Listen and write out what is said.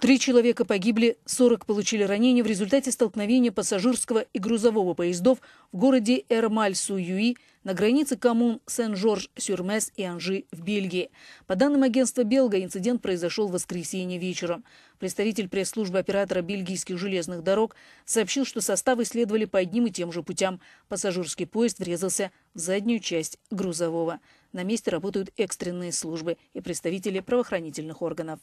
Три человека погибли, 40 получили ранения в результате столкновения пассажирского и грузового поездов в городе эрмаль Юи на границе коммун Сен-Жорж-Сюрмес и Анжи в Бельгии. По данным агентства «Белга», инцидент произошел в воскресенье вечером. Представитель пресс-службы оператора бельгийских железных дорог сообщил, что составы следовали по одним и тем же путям. Пассажирский поезд врезался в заднюю часть грузового. На месте работают экстренные службы и представители правоохранительных органов.